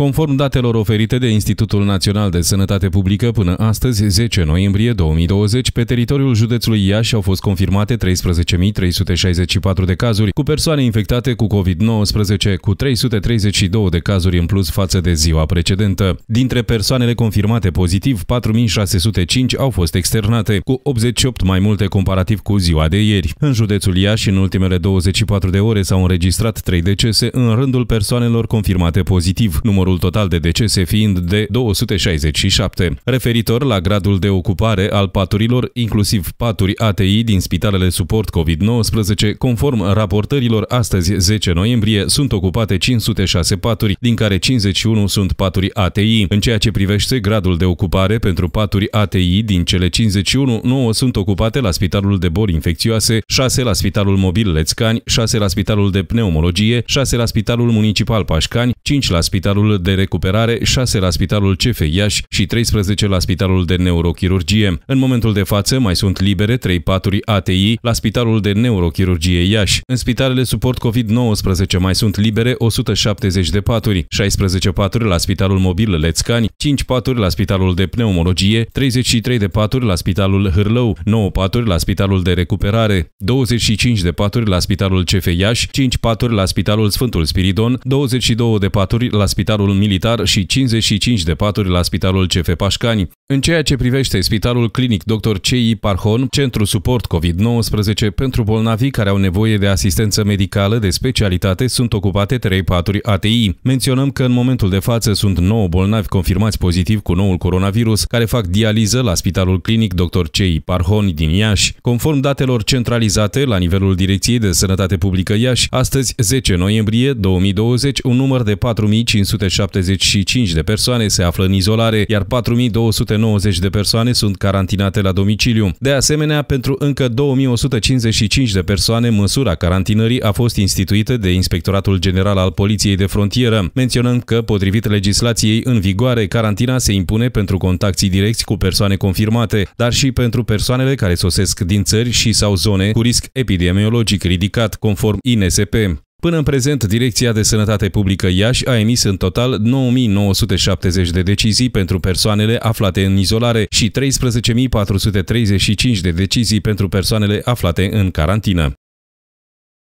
Conform datelor oferite de Institutul Național de Sănătate Publică, până astăzi, 10 noiembrie 2020, pe teritoriul județului Iași au fost confirmate 13.364 de cazuri cu persoane infectate cu COVID-19, cu 332 de cazuri în plus față de ziua precedentă. Dintre persoanele confirmate pozitiv, 4.605 au fost externate, cu 88 mai multe comparativ cu ziua de ieri. În județul Iași, în ultimele 24 de ore s-au înregistrat 3 decese în rândul persoanelor confirmate pozitiv. Numărul numărul total de decese fiind de 267. Referitor la gradul de ocupare al paturilor, inclusiv paturi ATI din spitalele suport COVID-19, conform raportărilor astăzi 10 noiembrie, sunt ocupate 506 paturi, din care 51 sunt paturi ATI. În ceea ce privește gradul de ocupare pentru paturi ATI, din cele 51, 9 sunt ocupate la Spitalul de Boli Infecțioase, 6 la Spitalul Mobil Lețcani, 6 la Spitalul de Pneumologie, 6 la Spitalul Municipal Pașcani, 5 la Spitalul centrul de Recuperare, 6 la Spitalul CF Iași și 13 la Spitalul de Neurochirurgie. În momentul de față mai sunt libere 3 paturi ATI la Spitalul de Neurochirurgie Iași. În spitalele suport COVID-19 mai sunt libere 170 de paturi, 16 paturi la Spitalul Mobil Lețcani, 5 paturi la Spitalul de Pneumologie, 33 de paturi la Spitalul Hârlău, 9 paturi la Spitalul de Recuperare, 25 de paturi la Spitalul CF Iași, 5 paturi la Spitalul Sfântul Spiridon, 22 de paturi la Spitalul spitalul militar și 55 de paturi la spitalul CF Pașcani. În ceea ce privește spitalul clinic Dr. C.I. Parhon, centru suport COVID-19 pentru bolnavi care au nevoie de asistență medicală de specialitate, sunt ocupate 3 paturi ATI. Menționăm că în momentul de față sunt 9 bolnavi confirmați pozitiv cu noul coronavirus care fac dializă la spitalul clinic Dr. C.I. Parhon din Iași. Conform datelor centralizate la nivelul Direcției de Sănătate Publică Iași, astăzi 10 noiembrie 2020, un număr de 4500 475 de persoane se află în izolare, iar 4290 de persoane sunt carantinate la domiciliu. De asemenea, pentru încă 2155 de persoane, măsura carantinării a fost instituită de Inspectoratul General al Poliției de Frontieră. menționând că, potrivit legislației în vigoare, carantina se impune pentru contactii direcți cu persoane confirmate, dar și pentru persoanele care sosesc din țări și sau zone cu risc epidemiologic ridicat, conform INSP. Până în prezent, Direcția de Sănătate Publică Iași a emis în total 9970 de decizii pentru persoanele aflate în izolare și 13435 de decizii pentru persoanele aflate în carantină.